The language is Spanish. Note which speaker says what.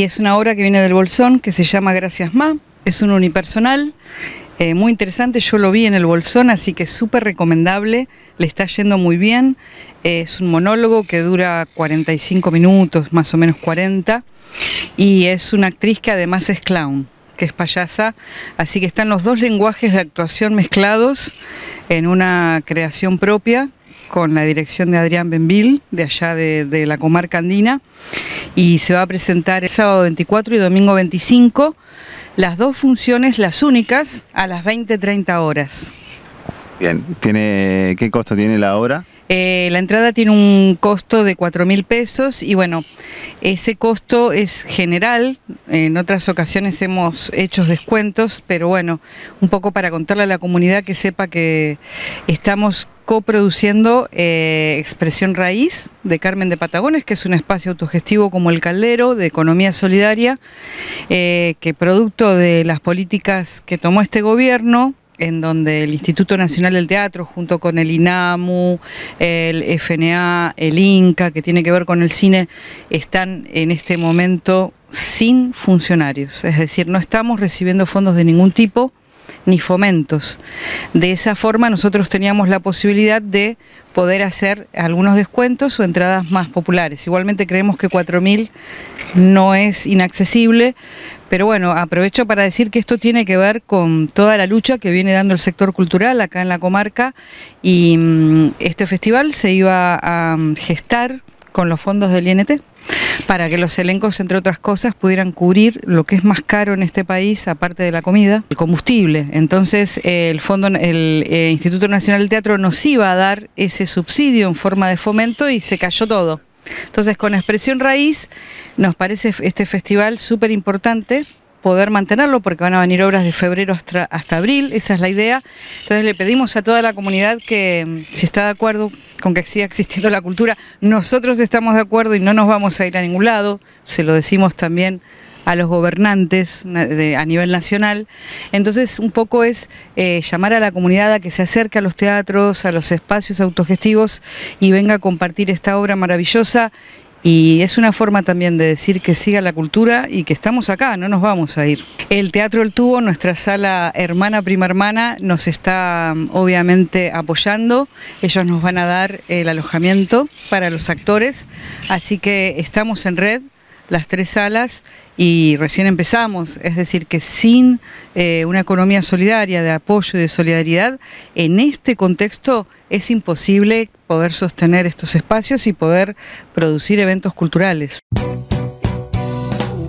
Speaker 1: Y es una obra que viene del Bolsón, que se llama Gracias Ma, es un unipersonal, eh, muy interesante, yo lo vi en el Bolsón, así que súper recomendable, le está yendo muy bien, eh, es un monólogo que dura 45 minutos, más o menos 40, y es una actriz que además es clown, que es payasa, así que están los dos lenguajes de actuación mezclados en una creación propia con la dirección de Adrián Benville, de allá de, la comarca andina, y se va a presentar el sábado 24 y domingo 25, las dos funciones, las únicas, a las 20.30 horas. Bien, ¿tiene qué costo tiene la obra? Eh, la entrada tiene un costo de 4 mil pesos y bueno, ese costo es general. Eh, en otras ocasiones hemos hecho descuentos, pero bueno, un poco para contarle a la comunidad que sepa que estamos coproduciendo eh, Expresión Raíz de Carmen de Patagones, que es un espacio autogestivo como el Caldero de Economía Solidaria, que producto de las políticas que tomó este gobierno, en donde el Instituto Nacional del Teatro, junto con el INAMU, el FNA, el INCA, que tiene que ver con el cine, están en este momento sin funcionarios. Es decir, no estamos recibiendo fondos de ningún tipo ni fomentos. De esa forma nosotros teníamos la posibilidad de poder hacer algunos descuentos o entradas más populares. Igualmente creemos que 4.000 no es inaccesible, pero bueno, aprovecho para decir que esto tiene que ver con toda la lucha que viene dando el sector cultural acá en la comarca y mm, este festival se iba a mm, gestar con los fondos del INT para que los elencos, entre otras cosas, pudieran cubrir lo que es más caro en este país, aparte de la comida, el combustible. Entonces, el Fondo, el eh, Instituto Nacional del Teatro nos iba a dar ese subsidio en forma de fomento y se cayó todo. Entonces, con Expresión Raíz, nos parece este festival súper importante poder mantenerlo porque van a venir obras de febrero hasta, abril, esa es la idea. Entonces le pedimos a toda la comunidad que mm, si está de acuerdo con que siga existiendo la cultura, nosotros estamos de acuerdo y no nos vamos a ir a ningún lado, se lo decimos también a los gobernantes a nivel nacional. Entonces un poco es eh, llamar a la comunidad a que se acerque a los teatros, a los espacios autogestivos y venga a compartir esta obra maravillosa y es una forma también de decir que siga la cultura y que estamos acá, no nos vamos a ir. El Teatro El Tubo, nuestra sala hermana, prima hermana, nos está mm, obviamente apoyando. Ellos nos van a dar el alojamiento para los actores, así que estamos en red las tres salas y recién empezamos. Es decir, que sin eh, una economía solidaria, de apoyo y de solidaridad, en este contexto es imposible poder sostener estos espacios y poder producir eventos culturales.